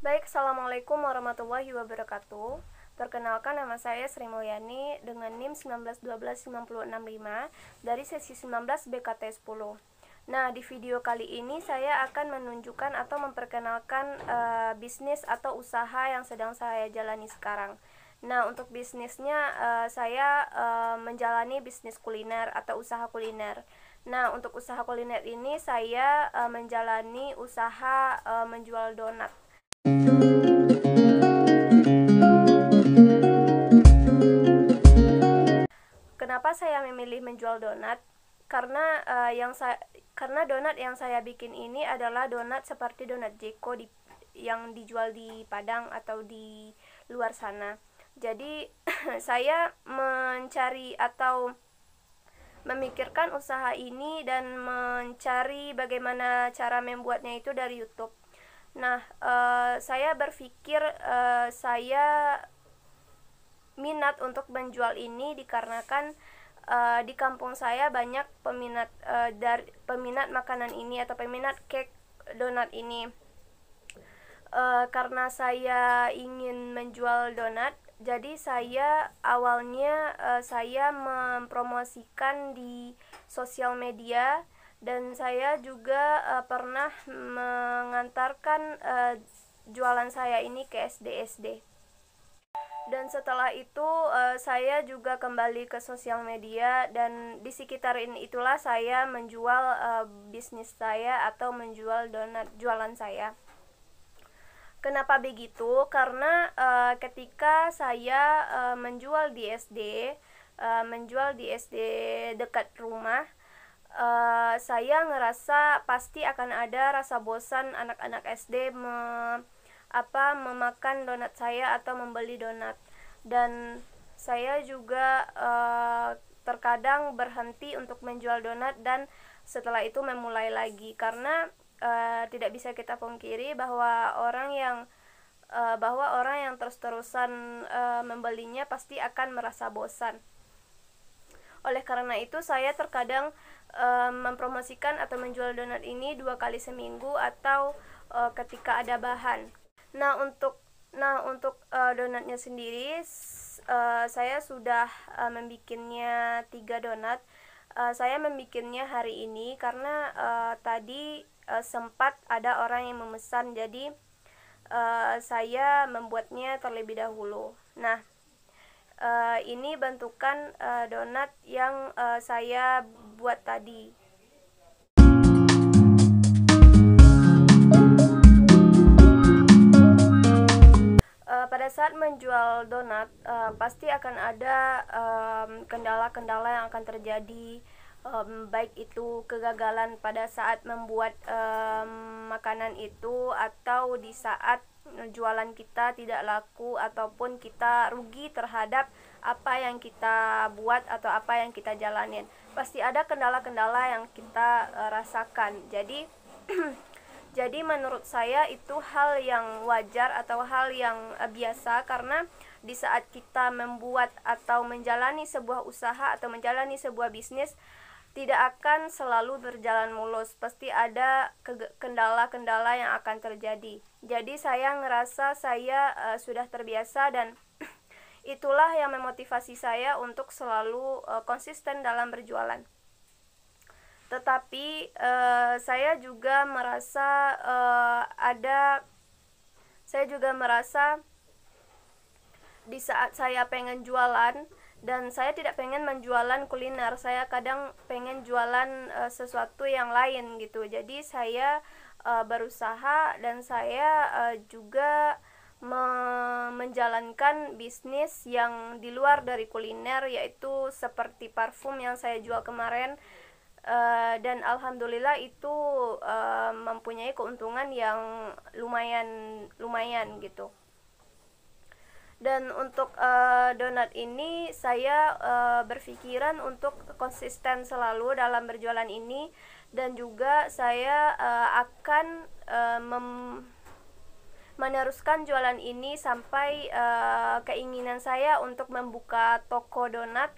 Baik, Assalamualaikum warahmatullahi wabarakatuh. Perkenalkan nama saya Sri Mulyani dengan NIM 1912965 dari sesi 19 BKT 10. Nah, di video kali ini saya akan menunjukkan atau memperkenalkan uh, bisnis atau usaha yang sedang saya jalani sekarang. Nah, untuk bisnisnya uh, saya uh, menjalani bisnis kuliner atau usaha kuliner. Nah, untuk usaha kuliner ini saya uh, menjalani usaha uh, menjual donat. Kenapa saya memilih menjual donat? Karena uh, yang saya karena donat yang saya bikin ini adalah donat seperti donat Jeko di, yang dijual di Padang atau di luar sana jadi saya mencari atau memikirkan usaha ini dan mencari bagaimana cara membuatnya itu dari YouTube. Nah, uh, saya berpikir uh, saya minat untuk menjual ini dikarenakan uh, di kampung saya banyak peminat uh, dari peminat makanan ini atau peminat cake donat ini. Uh, karena saya ingin menjual donat. Jadi saya awalnya uh, saya mempromosikan di sosial media dan saya juga uh, pernah mengantarkan uh, jualan saya ini ke sd Dan setelah itu uh, saya juga kembali ke sosial media dan di sekitar ini itulah saya menjual uh, bisnis saya atau menjual donat jualan saya. Kenapa begitu? Karena uh, ketika saya uh, menjual di SD, uh, eh, menjual di SD dekat rumah, uh, saya ngerasa pasti akan ada rasa bosan anak-anak SD me, apa memakan donat saya atau membeli donat. Dan saya juga uh, terkadang berhenti untuk menjual donat dan setelah itu memulai lagi karena uh, tidak bisa kita pungkiri bahwa orang yang uh, bahwa orang yang terus-terusan uh, membelinya pasti akan merasa bosan. Oleh karena itu saya terkadang uh, mempromosikan atau menjual donat ini dua kali seminggu atau uh, ketika ada bahan. Nah untuk nah untuk uh, donatnya sendiri uh, saya sudah uh, membuatnya tiga donat Eh, saya membuatnya hari ini karena uh, tadi uh, sempat ada orang yang memesan jadi uh, saya membuatnya terlebih dahulu nah uh, ini bentukan uh, donat yang uh, saya buat tadi saat menjual donat uh, pasti akan ada kendala kendala-kendala yang akan terjadi um, baik itu kegagalan pada saat membuat um, makanan itu atau di saat jualan kita tidak laku ataupun kita rugi terhadap apa yang kita buat atau apa yang kita jalanin pasti ada kendala-kendala yang kita uh, rasakan jadi Jadi menurut saya itu hal yang wajar atau hal yang eh, biasa karena di saat kita membuat atau menjalani sebuah usaha atau menjalani sebuah bisnis tidak akan selalu berjalan mulus. Pasti ada kendala-kendala yang akan terjadi. Jadi saya ngerasa saya uh, sudah terbiasa dan itulah yang memotivasi saya untuk selalu uh, konsisten dalam berjualan tetapi uh, saya juga merasa uh, ada saya juga merasa di saat saya pengen jualan dan saya tidak pengen menjualan kuliner saya kadang pengen jualan uh, sesuatu yang lain gitu jadi saya uh, berusaha dan saya uh, juga me menjalankan bisnis yang di luar dari kuliner yaitu seperti parfum yang saya jual kemarin Eh, dan alhamdulillah itu uh, mempunyai keuntungan yang lumayan lumayan gitu. Dan untuk uh, donat ini saya uh, berpikiran untuk konsisten selalu dalam berjualan ini dan juga saya uh, akan uh, meneruskan jualan ini sampai uh, keinginan saya untuk membuka toko donat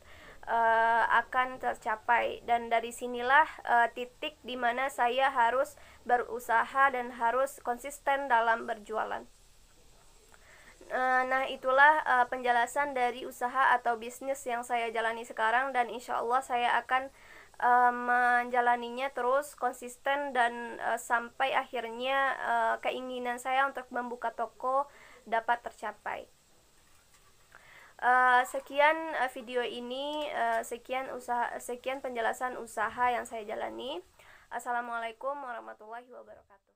uh, akan tercapai dan dari sinilah uh, titik di mana saya harus berusaha dan harus konsisten dalam berjualan. Eh, nah itulah uh, penjelasan dari usaha atau bisnis yang saya jalani sekarang dan insya Allah saya akan uh, menjalaninya terus konsisten dan uh, sampai akhirnya uh, keinginan saya untuk membuka toko dapat tercapai. Eh, sekian uh, video ini, uh, sekian usaha, sekian penjelasan usaha yang saya jalani. Assalamualaikum warahmatullahi wabarakatuh.